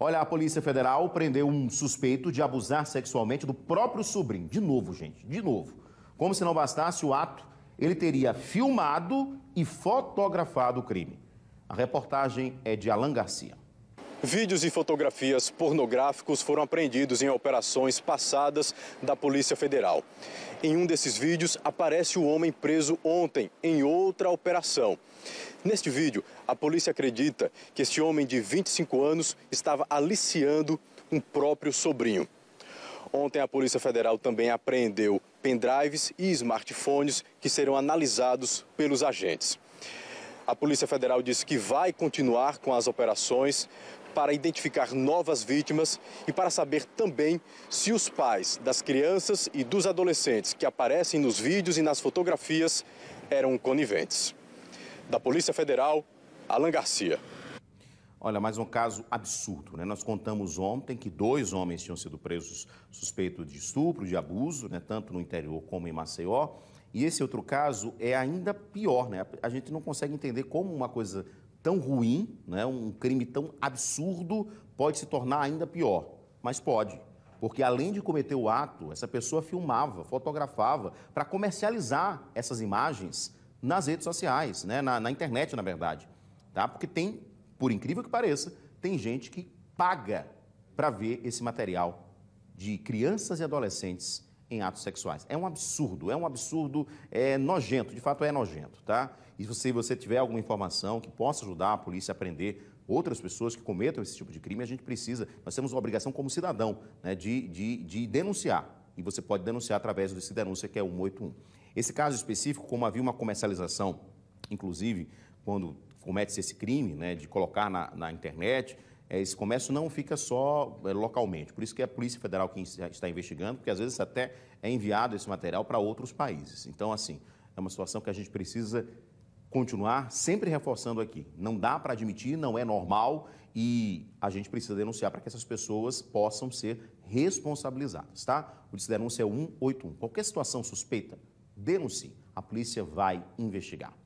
Olha, a Polícia Federal prendeu um suspeito de abusar sexualmente do próprio sobrinho. De novo, gente, de novo. Como se não bastasse o ato, ele teria filmado e fotografado o crime. A reportagem é de Alan Garcia. Vídeos e fotografias pornográficos foram apreendidos em operações passadas da Polícia Federal. Em um desses vídeos aparece o homem preso ontem em outra operação. Neste vídeo, a polícia acredita que este homem de 25 anos estava aliciando um próprio sobrinho. Ontem, a Polícia Federal também apreendeu pendrives e smartphones que serão analisados pelos agentes. A Polícia Federal disse que vai continuar com as operações para identificar novas vítimas e para saber também se os pais das crianças e dos adolescentes que aparecem nos vídeos e nas fotografias eram coniventes. Da Polícia Federal, Alan Garcia. Olha, mais um caso absurdo, né? Nós contamos ontem que dois homens tinham sido presos suspeitos de estupro, de abuso, né? Tanto no interior como em Maceió. E esse outro caso é ainda pior, né? A gente não consegue entender como uma coisa tão ruim, né, um crime tão absurdo, pode se tornar ainda pior. Mas pode. Porque além de cometer o ato, essa pessoa filmava, fotografava para comercializar essas imagens nas redes sociais, né, na, na internet, na verdade. Tá? Porque tem, por incrível que pareça, tem gente que paga para ver esse material de crianças e adolescentes em atos sexuais. É um absurdo, é um absurdo é, nojento, de fato é nojento, tá? E se você tiver alguma informação que possa ajudar a polícia a prender outras pessoas que cometam esse tipo de crime, a gente precisa, nós temos uma obrigação como cidadão né, de, de, de denunciar. E você pode denunciar através desse denúncia que é 181. Esse caso específico, como havia uma comercialização, inclusive, quando comete-se esse crime, né, de colocar na, na internet, é, esse comércio não fica só é, localmente. Por isso que é a Polícia Federal que está investigando, porque às vezes até é enviado esse material para outros países. Então, assim, é uma situação que a gente precisa continuar sempre reforçando aqui. Não dá para admitir, não é normal e a gente precisa denunciar para que essas pessoas possam ser responsabilizadas, tá? O de denúncia é 181. Qualquer situação suspeita, denuncie. A polícia vai investigar.